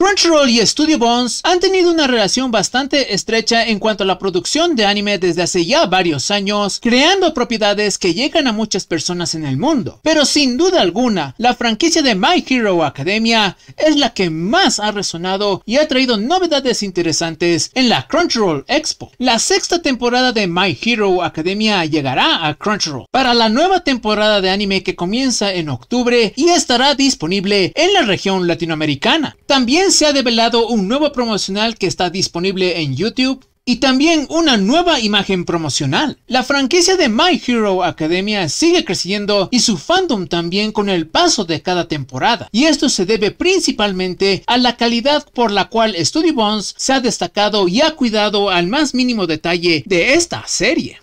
Crunchyroll y Studio Bones han tenido una relación bastante estrecha en cuanto a la producción de anime desde hace ya varios años, creando propiedades que llegan a muchas personas en el mundo. Pero sin duda alguna, la franquicia de My Hero Academia es la que más ha resonado y ha traído novedades interesantes en la Crunchyroll Expo. La sexta temporada de My Hero Academia llegará a Crunchyroll para la nueva temporada de anime que comienza en octubre y estará disponible en la región latinoamericana. También se ha develado un nuevo promocional que está disponible en YouTube y también una nueva imagen promocional. La franquicia de My Hero Academia sigue creciendo y su fandom también con el paso de cada temporada. Y esto se debe principalmente a la calidad por la cual Studio Bones se ha destacado y ha cuidado al más mínimo detalle de esta serie.